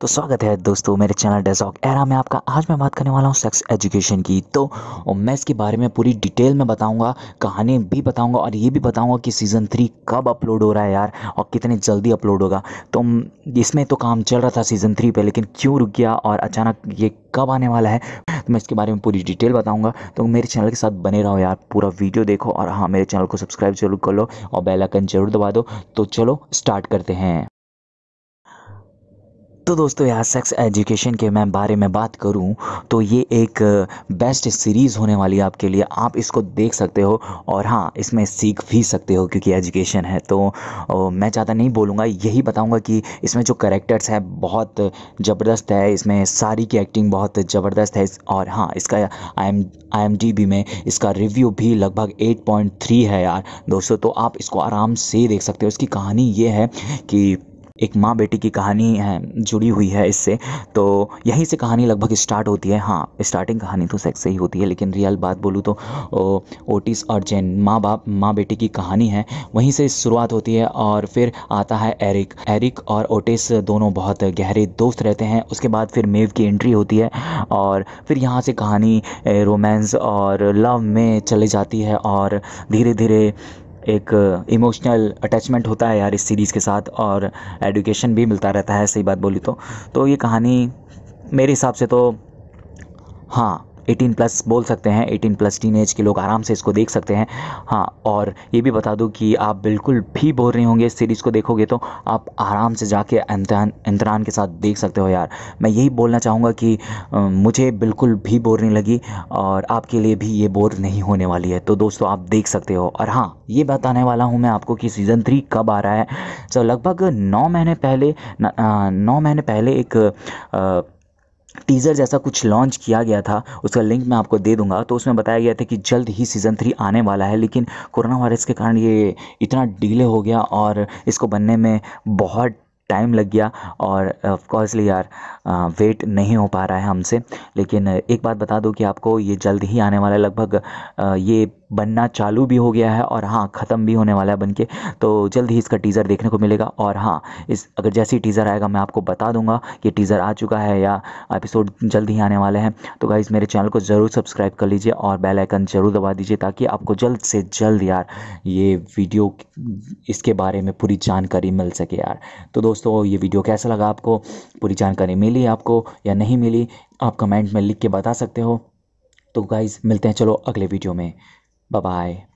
तो स्वागत है दोस्तों मेरे चैनल डेजॉक एरा में आपका आज मैं बात करने वाला हूँ सेक्स एजुकेशन की तो मैं इसके बारे में पूरी डिटेल में बताऊंगा कहानी भी बताऊंगा और ये भी बताऊंगा कि सीज़न थ्री कब अपलोड हो रहा है यार और कितने जल्दी अपलोड होगा तो इसमें तो काम चल रहा था सीज़न थ्री पर लेकिन क्यों रुक गया और अचानक ये कब आने वाला है तो मैं इसके बारे में पूरी डिटेल बताऊंगा तो मेरे चैनल के साथ बने रहो यार पूरा वीडियो देखो और हाँ मेरे चैनल को सब्सक्राइब जरूर कर लो और बेलाइकन जरूर दबा दो तो चलो स्टार्ट करते हैं तो दोस्तों यहाँ सेक्स एजुकेशन के मैं बारे में बात करूँ तो ये एक बेस्ट सीरीज़ होने वाली है आपके लिए आप इसको देख सकते हो और हाँ इसमें सीख भी सकते हो क्योंकि एजुकेशन है तो ओ, मैं ज़्यादा नहीं बोलूँगा यही बताऊँगा कि इसमें जो करेक्टर्स है बहुत ज़बरदस्त है इसमें सारी की एक्टिंग बहुत ज़बरदस्त है और हाँ इसका आई एम आई में इसका रिव्यू भी लगभग एट है यार दोस्तों तो आप इसको आराम से देख सकते हो इसकी कहानी ये है कि एक माँ बेटी की कहानी है जुड़ी हुई है इससे तो यहीं से कहानी लगभग स्टार्ट होती है हाँ स्टार्टिंग कहानी तो सेक्स से ही होती है लेकिन रियल बात बोलूँ तो ओ, ओटिस और जेन माँ बाप माँ बेटी की कहानी है वहीं से शुरुआत होती है और फिर आता है एरिक एरिक और ओटिस दोनों बहुत गहरे दोस्त रहते हैं उसके बाद फिर मेव की एंट्री होती है और फिर यहाँ से कहानी रोमांस और लव में चले जाती है और धीरे धीरे एक इमोशनल uh, अटैचमेंट होता है यार इस सीरीज़ के साथ और एडुकेशन भी मिलता रहता है सही बात बोली तो तो ये कहानी मेरे हिसाब से तो हाँ एटीन प्लस बोल सकते हैं एटीन प्लस टीन एज के लोग आराम से इसको देख सकते हैं हाँ और ये भी बता दूँ कि आप बिल्कुल भी बोर नहीं होंगे इस सीरीज़ को देखोगे तो आप आराम से जाके इंतरान के साथ देख सकते हो यार मैं यही बोलना चाहूँगा कि आ, मुझे बिल्कुल भी बोर नहीं लगी और आपके लिए भी ये बोर नहीं होने वाली है तो दोस्तों आप देख सकते हो और हाँ ये बताने वाला हूँ मैं आपको कि सीज़न थ्री कब आ रहा है सर लगभग नौ महीने पहले नौ महीने पहले एक आ, टीज़र जैसा कुछ लॉन्च किया गया था उसका लिंक मैं आपको दे दूंगा तो उसमें बताया गया था कि जल्द ही सीज़न थ्री आने वाला है लेकिन कोरोना वायरस के कारण ये इतना डीले हो गया और इसको बनने में बहुत टाइम लग गया और ऑफकोर्सली यार वेट नहीं हो पा रहा है हमसे लेकिन एक बात बता दो कि आपको ये जल्द ही आने वाला है लगभग ये बनना चालू भी हो गया है और हाँ ख़त्म भी होने वाला है बन के तो जल्द ही इसका टीज़र देखने को मिलेगा और हाँ इस अगर जैसे ही टीज़र आएगा मैं आपको बता दूंगा कि टीज़र आ चुका है या एपिसोड जल्द ही आने वाले हैं तो गाइज़ मेरे चैनल को ज़रूर सब्सक्राइब कर लीजिए और बेल आइकन ज़रूर दबा दीजिए ताकि आपको जल्द से जल्द यार ये वीडियो इसके बारे में पूरी जानकारी मिल सके यार तो दोस्तों ये वीडियो कैसा लगा आपको पूरी जानकारी मिली आपको या नहीं मिली आप कमेंट में लिख के बता सकते हो तो गाइज़ मिलते हैं चलो अगले वीडियो में Bye bye.